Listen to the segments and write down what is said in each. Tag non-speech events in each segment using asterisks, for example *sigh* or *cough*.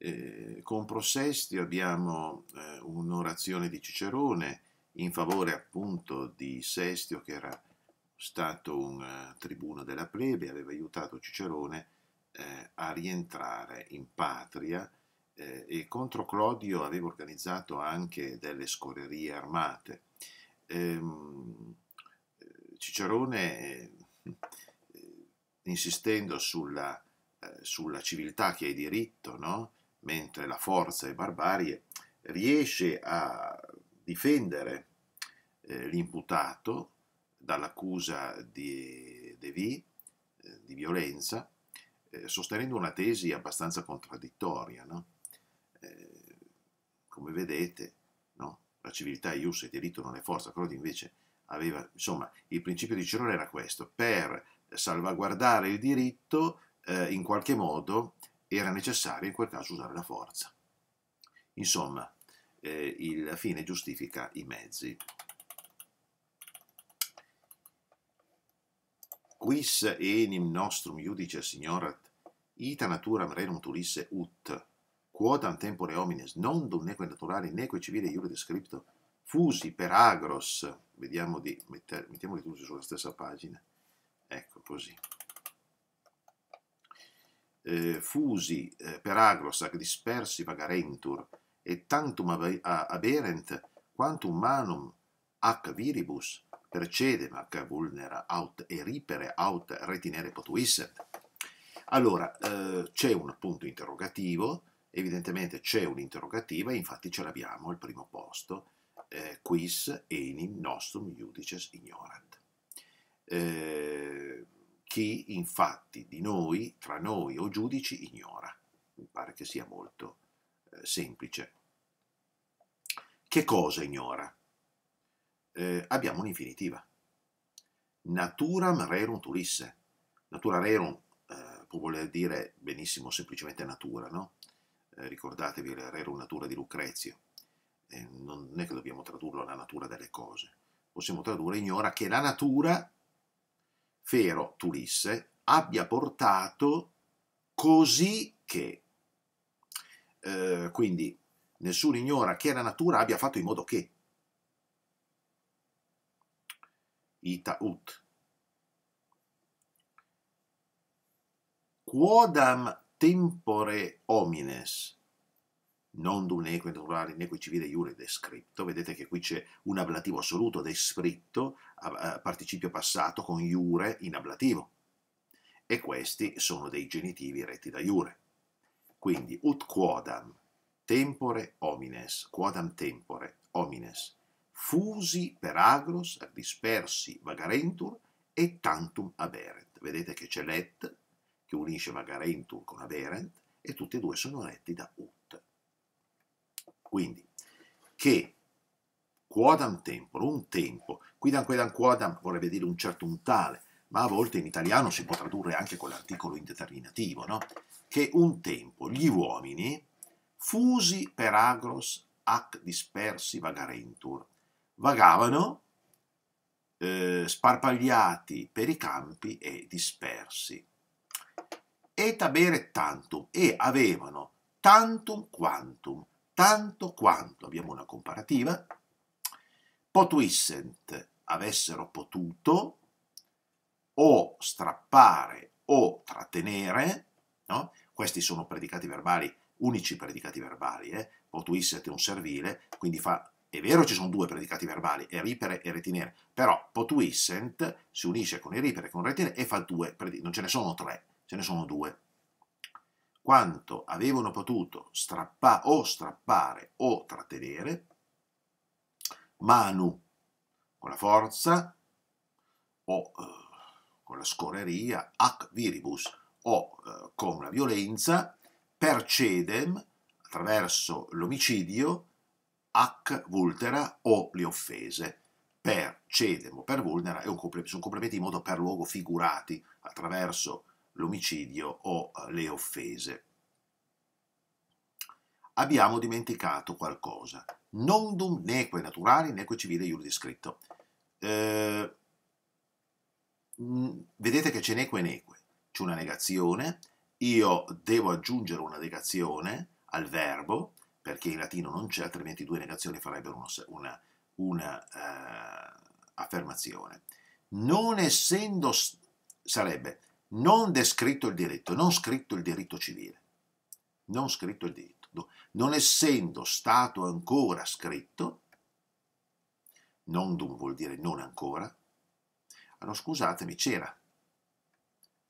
Eh, con Prosestio abbiamo eh, un'orazione di Cicerone in favore appunto di Sestio che era stato un uh, tribuno della plebe, aveva aiutato Cicerone eh, a rientrare in patria eh, e contro Clodio aveva organizzato anche delle scorerie armate. Ehm, Cicerone, eh, insistendo sulla, sulla civiltà che hai diritto, no? mentre la forza e barbarie eh, riesce a difendere eh, l'imputato dall'accusa di De V, eh, di violenza, eh, sostenendo una tesi abbastanza contraddittoria. No? Eh, come vedete, no? la civiltà ius e diritto non è forza, Crodi invece aveva, insomma, il principio di Cerone era questo, per salvaguardare il diritto eh, in qualche modo era necessario in quel caso usare la forza. Insomma, eh, il fine giustifica i mezzi. Quis enim nostrum iudice signorat, ita naturam renum tulisse ut, quodam tempore homines, non dum neque naturali, neque civile iure descripto, fusi per agros, vediamo di metter, mettiamoli tutti sulla stessa pagina, ecco così eh, fusi eh, per Aglosac dispersi vagarentur, e tantum aberent quantum manum ac viribus percedem ac vulnera aut eripere aut retinere potuisset. Allora, eh, c'è un punto interrogativo, evidentemente c'è un'interrogativa, infatti ce l'abbiamo al primo posto, eh, quis enim nostrum judices ignorant. Eh, chi infatti di noi, tra noi o giudici, ignora. Mi pare che sia molto eh, semplice. Che cosa ignora? Eh, abbiamo un'infinitiva. Naturam rerum turisse. Natura rerum eh, può voler dire benissimo semplicemente natura, no? Eh, ricordatevi la rerum natura di Lucrezio. Eh, non è che dobbiamo tradurlo alla natura delle cose. Possiamo tradurre ignora che la natura Fero Tulisse abbia portato così che. Eh, quindi nessuno ignora che la natura abbia fatto in modo che. Ita ut. Quodam tempore homines non d'un eque naturale, in eque civile iure descritto, vedete che qui c'è un ablativo assoluto descritto, participio passato con iure in ablativo, e questi sono dei genitivi retti da iure. Quindi ut quodam tempore homines, quodam tempore homines, fusi per agros, dispersi vagarentur e tantum averent. Vedete che c'è let, che unisce vagarentur con averent, e tutti e due sono retti da ut. Quindi, che quodam tempo, un tempo, qui da quedam quodam vorrebbe dire un certo un tale, ma a volte in italiano si può tradurre anche con l'articolo indeterminativo, no? che un tempo gli uomini, fusi per agros ac dispersi vagarentur, vagavano eh, sparpagliati per i campi e dispersi. Et abere tantum, e avevano tantum quantum, tanto quanto, abbiamo una comparativa, potuissent avessero potuto o strappare o trattenere, no? questi sono predicati verbali, unici predicati verbali, eh? potuissent è un servile, quindi fa, è vero ci sono due predicati verbali, è ripere e retinere, però potuissent si unisce con i ripere e con retinere e fa due, non ce ne sono tre, ce ne sono due quanto avevano potuto strappa, o strappare o trattenere, Manu con la forza o eh, con la scorreria, ac viribus o eh, con la violenza, per cedem attraverso l'omicidio, ac vultera o le offese. Per cedem o per vulnera un, sono complementi in modo per luogo figurati attraverso l'omicidio o eh, le offese. Abbiamo dimenticato qualcosa. Non dum neque naturali, neque civile iuris scritto. Eh, mm, vedete che c'è neque neque, c'è una negazione, io devo aggiungere una negazione al verbo, perché in latino non c'è, altrimenti due negazioni farebbero uno, una, una eh, affermazione. Non essendo, sarebbe non descritto il diritto, non scritto il diritto civile, non scritto il diritto. Non essendo stato ancora scritto, non dun vuol dire non ancora, allora scusatemi, c'era,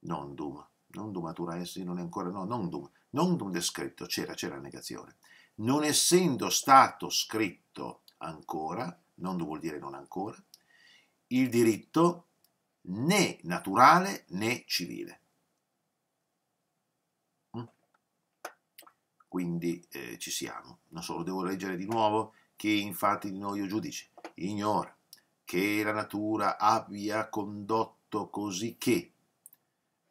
non dum, non dum natura essi, non è ancora, no, non dum, non dum descritto, c'era, c'era negazione. Non essendo stato scritto ancora, non vuol dire non ancora, il diritto né naturale né civile. Mm. Quindi eh, ci siamo. Non solo devo leggere di nuovo che infatti di noi o giudice ignora che la natura abbia condotto così che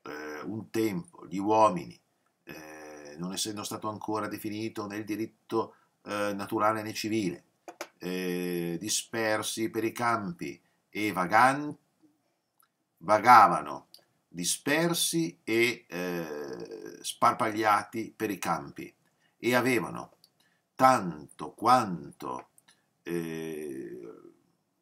eh, un tempo gli uomini, eh, non essendo stato ancora definito nel diritto eh, naturale né civile, eh, dispersi per i campi e vaganti, vagavano dispersi e eh, sparpagliati per i campi e avevano tanto quanto eh,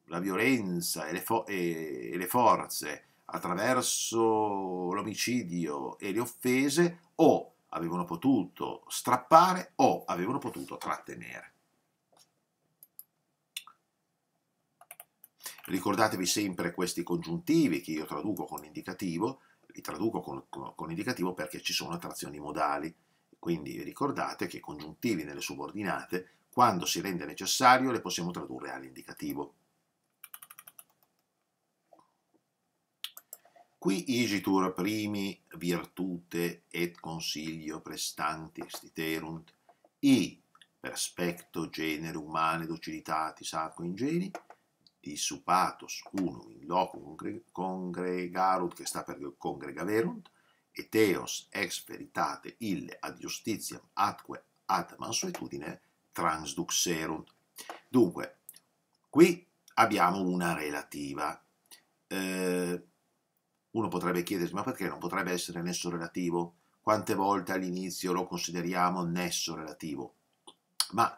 la violenza e le, e, e le forze attraverso l'omicidio e le offese o avevano potuto strappare o avevano potuto trattenere. Ricordatevi sempre questi congiuntivi che io traduco con indicativo, li traduco con, con, con indicativo perché ci sono attrazioni modali, quindi ricordate che i congiuntivi nelle subordinate, quando si rende necessario, le possiamo tradurre all'indicativo. Qui igitur primi virtute et consiglio prestanti stiterunt, i per aspetto genere umane docilitatis acqua ingeni, di supatos unum in loco congregarut, che sta per congregaverunt, e teos ex veritate ille ad justitiam atque ad mansuetudine transduxerunt. Dunque, qui abbiamo una relativa. Eh, uno potrebbe chiedersi, ma perché non potrebbe essere nesso relativo? Quante volte all'inizio lo consideriamo nesso relativo? Ma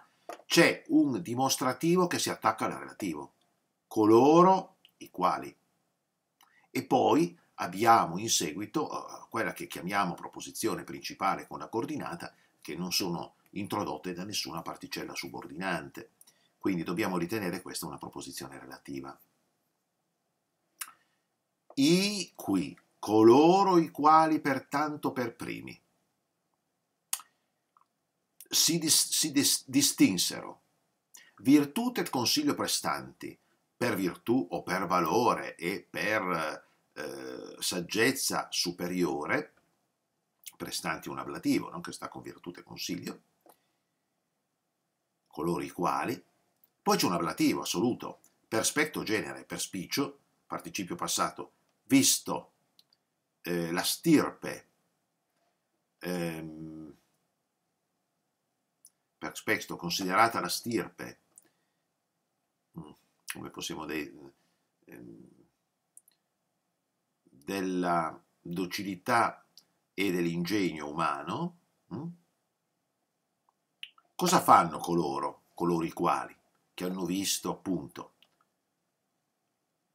c'è un dimostrativo che si attacca al relativo coloro i quali. E poi abbiamo in seguito uh, quella che chiamiamo proposizione principale con la coordinata, che non sono introdotte da nessuna particella subordinante. Quindi dobbiamo ritenere questa una proposizione relativa. I qui, coloro i quali pertanto per primi si, dis, si dis, distinsero virtù e consiglio prestanti per virtù o per valore e per eh, saggezza superiore, prestanti un ablativo, non che sta con virtù e consiglio, coloro i quali, poi c'è un ablativo assoluto, per specto genere, per spiccio, participio passato, visto eh, la stirpe, ehm, per specto considerata la stirpe, come possiamo dire, ehm, della docilità e dell'ingegno umano, hm? cosa fanno coloro, coloro i quali, che hanno visto appunto,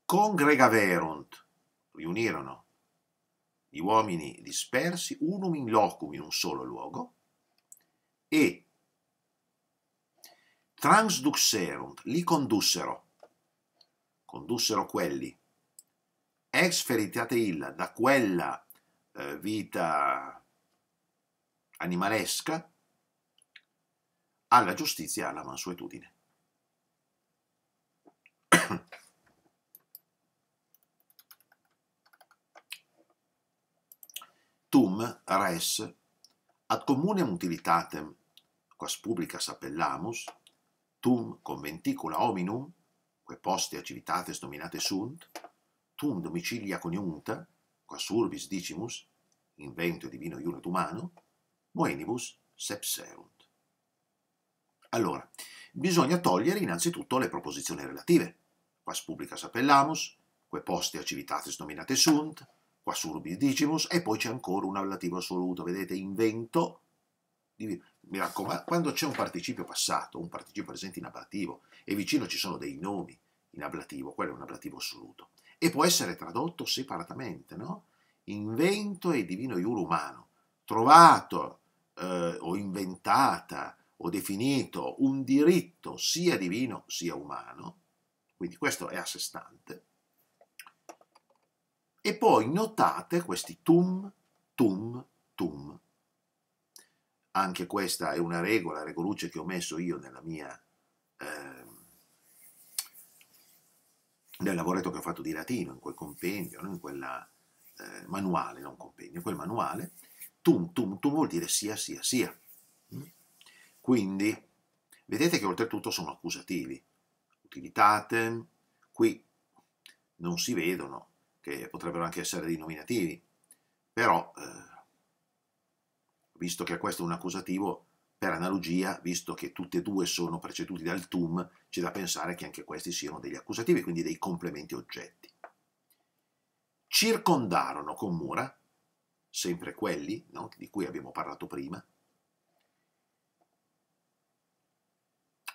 congregaverunt, riunirono gli uomini dispersi, unum in locum, in un solo luogo, e transduxerunt, li condussero, condussero quelli, ex feritate illa da quella eh, vita animalesca alla giustizia e alla mansuetudine. *coughs* Tum res ad communem utilitatem quas publica sappellamus, tum conventicula hominum quae poste acivitates dominate sunt, tum domicilia coniunta, qua surbis dicimus, invento divino iunet umano, moenibus sepserunt. Allora, bisogna togliere innanzitutto le proposizioni relative. Quas publicas appellamus, que poste acivitates nominate sunt, qua surbis dicimus, e poi c'è ancora un ablativo assoluto, vedete, invento mi raccomando, quando c'è un participio passato, un participio presente in ablativo e vicino ci sono dei nomi in ablativo, quello è un ablativo assoluto. E può essere tradotto separatamente, no? Invento e divino iuro umano. Trovato eh, o inventata o definito un diritto sia divino sia umano, quindi questo è a sé stante. E poi notate questi tum, tum, tum, anche questa è una regola, regolucce che ho messo io nella mia, eh, nel lavoretto che ho fatto di latino, in quel compendio, in quella eh, manuale, non compendio, in quel manuale, tum, tum, tum vuol dire sia, sia, sia. Mm? Quindi, vedete che oltretutto sono accusativi. Utilitate, qui non si vedono, che potrebbero anche essere dei nominativi, però... Eh, visto che questo è un accusativo, per analogia, visto che tutti e due sono preceduti dal tum, c'è da pensare che anche questi siano degli accusativi, quindi dei complementi oggetti. Circondarono con mura, sempre quelli no, di cui abbiamo parlato prima,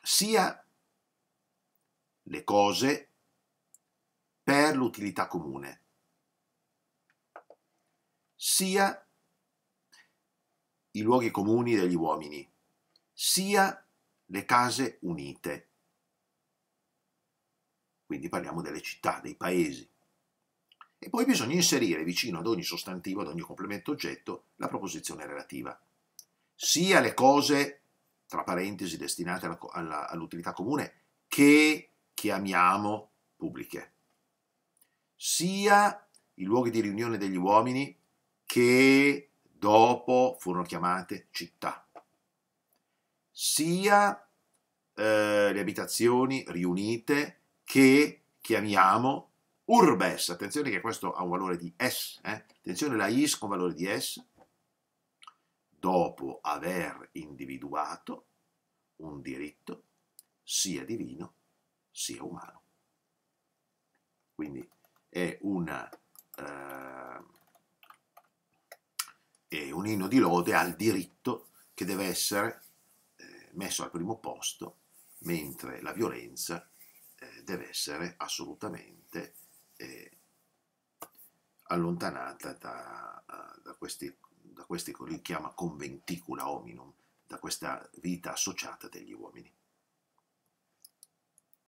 sia le cose per l'utilità comune, sia i luoghi comuni degli uomini, sia le case unite. Quindi parliamo delle città, dei paesi. E poi bisogna inserire vicino ad ogni sostantivo, ad ogni complemento oggetto, la proposizione relativa. Sia le cose, tra parentesi, destinate all'utilità comune, che chiamiamo pubbliche. Sia i luoghi di riunione degli uomini che dopo furono chiamate città. Sia eh, le abitazioni riunite che chiamiamo urbes, attenzione che questo ha un valore di S, eh? attenzione la is con valore di S, dopo aver individuato un diritto sia divino sia umano. Quindi è una... Eh, un inno di lode al diritto che deve essere eh, messo al primo posto, mentre la violenza eh, deve essere assolutamente eh, allontanata da, da, questi, da questi che lui chiama conventicula hominum, da questa vita associata degli uomini.